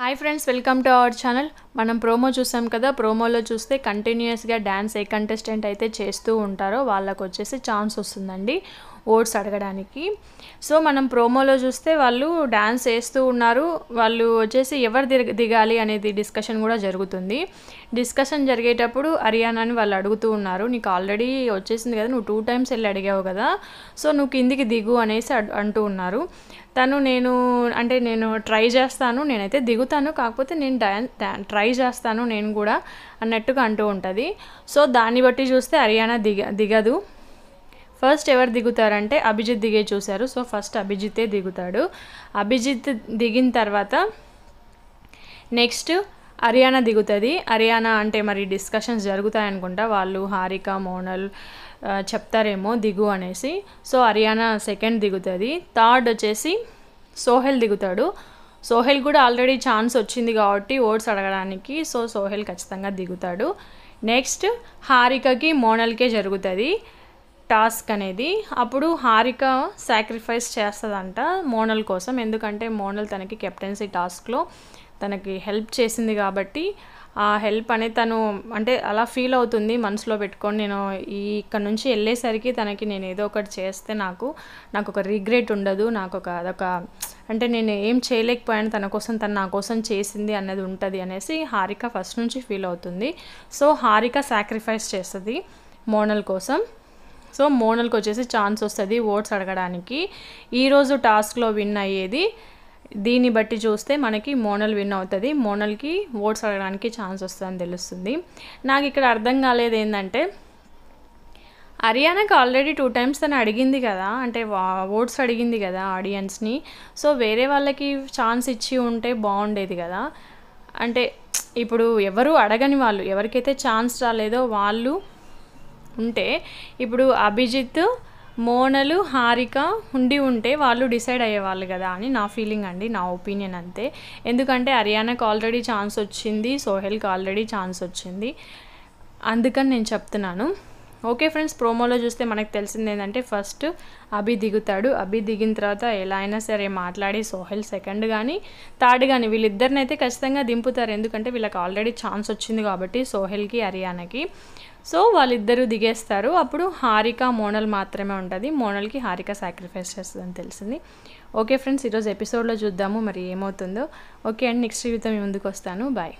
hi friends welcome to our channel మనం promo చూసాం కదా ప్రోమోలో చూస్తే కంటిన్యూస్గా డ్యాన్స్ ఏ కంటెస్టెంట్ అయితే చేస్తూ ఉంటారో వాళ్ళకు వచ్చేసి ఛాన్స్ వస్తుందండి ఓట్స్ అడగడానికి సో మనం ప్రోమోలో చూస్తే వాళ్ళు డ్యాన్స్ వేస్తూ ఉన్నారు వాళ్ళు వచ్చేసి ఎవరు దిగ దిగాలి అనేది డిస్కషన్ కూడా జరుగుతుంది డిస్కషన్ జరిగేటప్పుడు హర్యానాని వాళ్ళు అడుగుతూ ఉన్నారు నీకు ఆల్రెడీ వచ్చేసింది కదా నువ్వు టూ టైమ్స్ వెళ్ళి అడిగావు కదా సో నువ్వు కిందికి దిగు అనేసి అంటూ ఉన్నారు తను నేను అంటే నేను ట్రై చేస్తాను నేనైతే దిగుతాను కాకపోతే నేను ట్రై చేస్తాను నేను కూడా అన్నట్టుగా అంటూ ఉంటుంది సో దాన్ని బట్టి చూస్తే హర్యానా దిగ దిగదు ఫస్ట్ ఎవరు దిగుతారంటే అభిజిత్ దిగే చూశారు సో ఫస్ట్ అభిజిత్తే దిగుతాడు అభిజిత్ దిగిన తర్వాత నెక్స్ట్ హర్యానా దిగుతుంది హర్యానా అంటే మరి డిస్కషన్స్ జరుగుతాయనుకుంటా వాళ్ళు హారిక మోనల్ చెప్తారేమో దిగు అనేసి సో హర్యానా సెకండ్ దిగుతుంది థర్డ్ వచ్చేసి సోహెల్ దిగుతాడు సోహెల్ కూడా ఆల్రెడీ ఛాన్స్ వచ్చింది కాబట్టి ఓట్స్ అడగడానికి సో సోహెల్ ఖచ్చితంగా దిగుతాడు నెక్స్ట్ హారికకి మోనల్కే జరుగుతుంది టాస్క్ అనేది అప్పుడు హారిక సాక్రిఫైస్ చేస్తుందంట మోనల్ కోసం ఎందుకంటే మోనల్ తనకి కెప్టెన్సీ టాస్క్లో తనకి హెల్ప్ చేసింది కాబట్టి ఆ హెల్ప్ అనేది తను అంటే అలా ఫీల్ అవుతుంది మనసులో పెట్టుకొని నేను ఈ ఇక్కడ నుంచి వెళ్ళేసరికి తనకి నేను ఏదో ఒకటి చేస్తే నాకు నాకు ఒక రిగ్రెట్ ఉండదు నాకు ఒక అదొక అంటే నేను ఏం చేయలేకపోయాను తన కోసం తను నా కోసం చేసింది అన్నది ఉంటుంది అనేసి హారిక ఫస్ట్ నుంచి ఫీల్ అవుతుంది సో హారిక సాక్రిఫైస్ చేస్తుంది మోనల్ కోసం సో మోనల్కి వచ్చేసి ఛాన్స్ వస్తుంది ఓట్స్ అడగడానికి ఈరోజు టాస్క్లో విన్ అయ్యేది దీన్ని బట్టి చూస్తే మనకి మోనల్ విన్ అవుతుంది మోనల్కి ఓట్స్ అడగడానికి ఛాన్స్ వస్తుందని తెలుస్తుంది నాకు ఇక్కడ అర్థం కాలేదు ఏంటంటే హర్యానాకి ఆల్రెడీ టూ టైమ్స్ తను అడిగింది కదా అంటే ఓట్స్ అడిగింది కదా ఆడియన్స్ని సో వేరే వాళ్ళకి ఛాన్స్ ఇచ్చి ఉంటే బాగుండేది కదా అంటే ఇప్పుడు ఎవరు అడగని వాళ్ళు ఎవరికైతే ఛాన్స్ రాలేదో వాళ్ళు ఉంటే ఇప్పుడు అభిజిత్ మోనలు హారిక ఉండి ఉంటే వాళ్ళు డిసైడ్ అయ్యేవాళ్ళు కదా అని నా ఫీలింగ్ అండి నా ఒపీనియన్ అంతే ఎందుకంటే హర్యానాకు ఆల్రెడీ ఛాన్స్ వచ్చింది సోహెల్కి ఆల్రెడీ ఛాన్స్ వచ్చింది అందుకని నేను చెప్తున్నాను ఓకే ఫ్రెండ్స్ ప్రోమోలో చూస్తే మనకు తెలిసింది ఏంటంటే ఫస్ట్ అభి దిగుతాడు అభి దిగిన తర్వాత ఎలా అయినా సరే మాట్లాడి సోహెల్ సెకండ్ కానీ థర్డ్ కానీ వీళ్ళిద్దరిని అయితే ఖచ్చితంగా దింపుతారు ఎందుకంటే వీళ్ళకి ఆల్రెడీ ఛాన్స్ వచ్చింది కాబట్టి సోహెల్కి హర్యానాకి సో వాళ్ళిద్దరూ దిగేస్తారు అప్పుడు హారిక మోనల్ మాత్రమే ఉంటుంది మోనల్కి హారిక సాక్రిఫైస్ చేస్తుందని తెలిసింది ఓకే ఫ్రెండ్స్ ఈరోజు ఎపిసోడ్లో చూద్దాము మరి ఏమవుతుందో ఓకే అండ్ నెక్స్ట్ జీవితం ముందుకు వస్తాను బాయ్